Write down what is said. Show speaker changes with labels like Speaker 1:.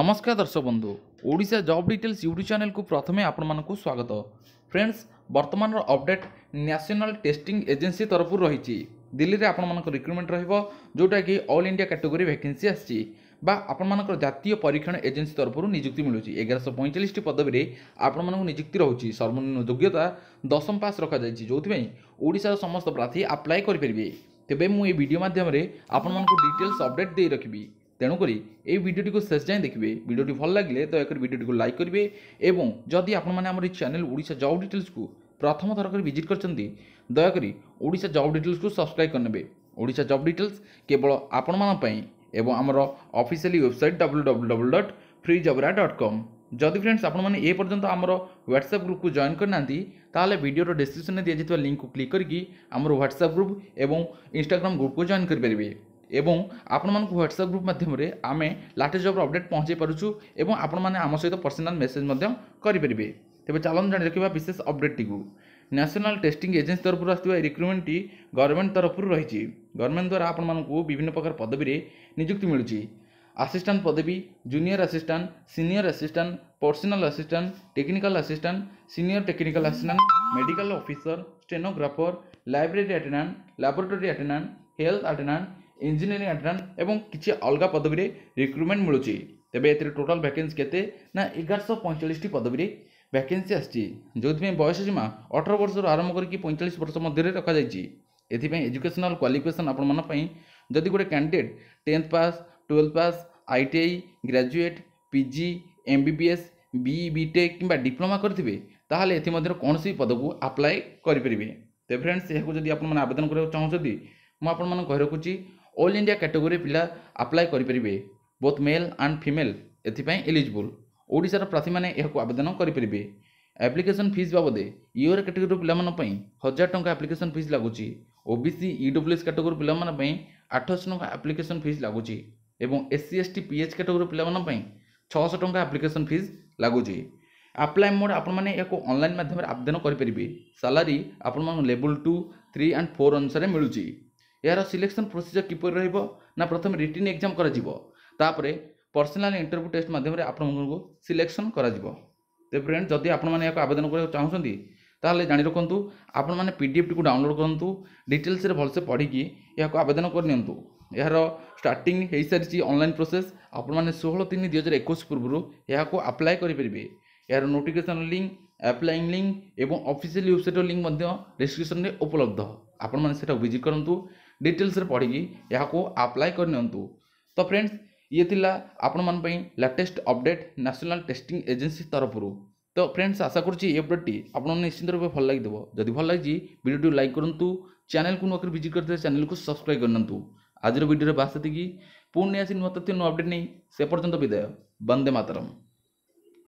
Speaker 1: নমস্কার দর্শক বন্ধু ওড়িশা জব ডিটেলস ୟୁଟ୍ୟୁବ୍ ଚ୍ୟାନେଲ୍କୁ ପ୍ରଥମେ ଆପଣମାନଙ୍କୁ ସ୍ୱାଗତ ଫ୍ରେଣ୍ଡସ୍ ବର୍ତ୍ତମାନର ଅପଡେଟ୍ ନ୍ୟାସନାଲ୍ ଟେଷ୍ଟିଂ ଏଜେନ୍ସି ତରଫରୁ ରହିଛି ଦିଲ୍ଲୀରେ ଆପଣମାନଙ୍କ ରିକ୍ରୁଟମେଣ୍ଟ ରହିବ ଯେଉଁଟାକି ଅଲ୍ ଇଣ୍ଡିଆ କାଟେଗୋରୀ ଭ୍ୟାକେନ୍ସି ଆସିଛି বা আপনার জাতীয় পরীক্ষণ এজেন্সি তরফর নিযুক্তি মিলুচি এগারশো পঁয়চাশটি পদবীরে আপনার নিযুক্তি রয়েছে সর্বনিম্ন যোগ্যতা দশম পাস রখাযাই যে ওড়শার সমস্ত প্রার্থী আপ্লাই করে তবে মু এই ভিডিও মাধ্যমে আপনার ডিটেলস অপডেট দিয়ে রাখবি তেণুকরি এই ভিডিওটিকে শেষ যাই দেখবে ভিডিওটি ভাল লাগলে তো একবার ভিডিওটিকে লাইক করবে এবং যদি আপনার আমার এই চ্যানেল ওড়িশা জব ডিটেলসকু প্রথম থর করে ভিজিট করছেন দয়াকরি ওড়িশা জব ডিটেলসকু সবসক্রাইব করে ওড়িশা জব ডিটেলস কেবল আপনার এবং আমার officially website W W W dot free জবরা ডট কম যদি ফ্রেন্ডস আপনার এ পর্যন্ত আমার হোয়াটসঅ্যাপ গ্রুপকু জয়েন করে না তাহলে ভিডিওর ডেসক্রিপশনে দিয়ে লিঙ্ককু ক্লিক করি আমার হোয়াটসঅ্যাপ গ্রুপ এবং ইনস্টাগ্রাম গ্রুপকু জয়েন করে ଏବଂ ଆପଣମାନଙ୍କୁ ହ୍ୱାଟ୍ସଆପ୍ ଗ୍ରୁପ୍ ମାଧ୍ୟମରେ ଆମେ ଲାଟେଷ୍ଟ ଜବ୍ର ଅପଡ଼େଟ୍ ପହଞ୍ଚାଇ ପାରୁଛୁ ଏବଂ ଆପଣମାନେ ଆମ ସହିତ ପର୍ସନାଲ୍ ମେସେଜ୍ ମଧ୍ୟ କରିପାରିବେ ତେବେ ଚାଲନ୍ତୁ ଜାଣି ରଖିବା ବିଶେଷ ଅପଡ଼େଟ୍ଟିକୁ ନ୍ୟାସନାଲ୍ ଟେଷ୍ଟିଂ ଏଜେନ୍ସି ତରଫରୁ ଆସିଥିବା ଏହି ରିକ୍ରୁଟମେଣ୍ଟଟି ଗଭର୍ଣ୍ଣମେଣ୍ଟ ତରଫରୁ ରହିଛି ଗଭର୍ଣ୍ଣମେଣ୍ଟ ଦ୍ୱାରା ଆପଣମାନଙ୍କୁ ବିଭିନ୍ନ ପ୍ରକାର ପଦବୀରେ ନିଯୁକ୍ତି ମିଳୁଛି ଆସିଷ୍ଟାଣ୍ଟ ପଦବୀ junior assistant senior assistant personal assistant technical assistant senior technical assistant medical officer stenographer library attendant laboratory attendant health attendant engineering attendant ଏବଂ କିଛି ଅଲଗା ପଦବୀରେ ରିକ୍ରୁଟମେଣ୍ଟ ମିଳୁଛି ତେବେ ଏଥିରେ ଟୋଟାଲ୍ ଭ୍ୟାକେନ୍ସି କେତେ ନା ଏଗାରଶହ ପଇଁଚାଳିଶଟି ପଦବୀରେ ଭ୍ୟାକେନ୍ସି ଆସିଛି ଯେଉଁଥିପାଇଁ ବୟସ ସୀମା ଅଠର ବର୍ଷରୁ ଆରମ୍ଭ କରିକି ପଇଁଚାଳିଶ ବର୍ଷ ମଧ୍ୟରେ ରଖାଯାଇଛି ଏଥିପାଇଁ ଏଜୁକେସନାଲ୍ କ୍ୱାଲିଫିକେସନ୍ ଆପଣମାନଙ୍କ ପାଇଁ ଯଦି ଗୋଟେ candidate tenth pass twelfth pass I T I graduate PG M B B S B B tech କିମ୍ବା ଡିପ୍ଲୋମା କରିଥିବେ ତାହେଲେ ଏଥିମଧ୍ୟରୁ କୌଣସି ପଦକୁ ଆପ୍ଲାଏ କରିପାରିବେ ତେବେ ଫ୍ରେଣ୍ଡସ୍ ଏହାକୁ ଯଦି ଆପଣମାନେ ଆବେଦନ କରିବାକୁ ଚାହୁଁଛନ୍ତି ମୁଁ ଆପଣମାନଙ୍କୁ ରଖୁଛି ଅଲ୍ ଇଣ୍ଡିଆ କାଟେଗୋରୀ ପିଲା ଆପ୍ଲାଏ କରିପାରିବେ ବୋଥ୍ ମେଲ୍ ଆଣ୍ଡ ଫିମେଲ୍ ଏଥିପାଇଁ ଏଲିଜିବୁଲ୍ ଓଡ଼ିଶାର ପ୍ରାର୍ଥୀମାନେ ଏହାକୁ ଆବେଦନ କରିପାରିବେ ଆପ୍ଲିକେସନ୍ ଫିସ୍ ବାବଦେ ଇଓର କାଟେଗୋରୀ ପିଲାମାନଙ୍କ ପାଇଁ ହଜାର ଟଙ୍କା ଆପ୍ଲିକେସନ୍ ଫିସ୍ ଲାଗୁଛି ଓବିସି ଇଡବ୍ଲ୍ୟୁଏସ୍ କାଟେଗୋରୀ ପିଲାମାନଙ୍କ ପାଇଁ ଆଠଶହ ଟଙ୍କା ଆପ୍ଲିକେସନ୍ ଫିସ୍ ଲାଗୁଛି ଏବଂ S C S T P H category ପିଲାମାନଙ୍କ ପାଇଁ ଛଅଶହ ଟଙ୍କା ଆପ୍ଲିକେସନ୍ ଫିସ୍ ଲାଗୁଛି ଆପ୍ଲାଏ ମୋଡ଼ ଆପଣମାନେ ଏହାକୁ ଅନଲାଇନ୍ ମାଧ୍ୟମରେ ଆବେଦନ କରିପାରିବେ ସାଲାରୀ ଆପଣମାନଙ୍କୁ ଲେବୁଲ୍ ଟୁ ଥ୍ରୀ ଆଣ୍ଡ ଫୋର୍ ଅନୁସାରେ ମିଳୁଛି ଏହାର ସିଲେକ୍ସନ୍ ପ୍ରୋସିଜର୍ କିପରି ରହିବ ନା ପ୍ରଥମେ ରିଟିନ୍ ଏକ୍ଜାମ୍ କରାଯିବ ତାପରେ ପର୍ସନାଲ୍ ଇଣ୍ଟରଭ୍ୟୁ ଟେଷ୍ଟ ମାଧ୍ୟମରେ ଆପଣଙ୍କୁ ସିଲେକ୍ସନ୍ କରାଯିବ ତେବେ ଫ୍ରେଣ୍ଡ ଯଦି ଆପଣମାନେ ଏହାକୁ ଆବେଦନ କରିବାକୁ ଚାହୁଁଛନ୍ତି ତାହେଲେ ଜାଣି ରଖନ୍ତୁ ଆପଣମାନେ ପିଡ଼ିଏଫ୍ଟିକୁ ଡାଉନଲୋଡ଼୍ କରନ୍ତୁ ଡିଟେଲ୍ସରେ ଭଲସେ ପଢ଼ିକି ଏହାକୁ ଆବେଦନ କରିନିଅନ୍ତୁ ଏହାର ଷ୍ଟାର୍ଟିଂ ହୋଇସାରିଛି ଅନଲାଇନ୍ ପ୍ରୋସେସ୍ ଆପଣମାନେ ଷୋହଳ ତିନି ଦୁଇ ହଜାର ଏକୋଇଶ ପୂର୍ବରୁ ଏହାକୁ ଆପ୍ଲାଏ କରିପାରିବେ ଏହାର ନୋଟିଫିକେସନ୍ ଲିଙ୍କ୍ ଆପ୍ଲାଇଂ ଲିଙ୍କ୍ ଏବଂ ଅଫିସିଆଲି ୱେବସାଇଟ୍ର ଲିଙ୍କ୍ ମଧ୍ୟ ଡିସ୍କ୍ରିପ୍ସନ୍ରେ ଉପଲବ୍ଧ ଆପଣମାନେ ସେଟାକୁ ଭିଜିଟ୍ କରନ୍ତୁ ଡିଟେଲ୍ସରେ ପଢ଼ିକି ଏହାକୁ ଆପ୍ଲାଏ କରିନିଅନ୍ତୁ ତ ଫ୍ରେଣ୍ଡସ୍ ଇଏ ଥିଲା ଆପଣମାନଙ୍କ ପାଇଁ latest update national testing agency ତରଫରୁ ତ ଫ୍ରେଣ୍ଡସ୍ ଆଶା କରୁଛି ଏ ଅପଡ଼େଟ୍ଟି ଆପଣଙ୍କୁ ନିଶ୍ଚିନ୍ତ ରୂପେ ଭଲ ଲାଗିଦେବ ଯଦି ଭଲ ଲାଗିଛି ଭିଡ଼ିଓଟି ଲାଇକ୍ କରନ୍ତୁ ଚ୍ୟାନେଲ୍କୁ ନୂଆକରି ଭିଜିଟ୍ କରିଥିଲେ ଚ୍ୟାନେଲ୍କୁ ସବସ୍କ୍ରାଇବ୍ କରିନିଅନ୍ତୁ ଆଜିର ଭିଡ଼ିଓରେ ବାସ୍ ସେତିକି ପୁଣି ଆସି ନୂଆ ତଥ୍ୟ ନୂଆ ଅପଡ଼େଟ୍ ନେଇ ସେ ପର୍ଯ୍ୟନ୍ତ ବିଦାୟ ବନ୍ଦେ ମାତରମ୍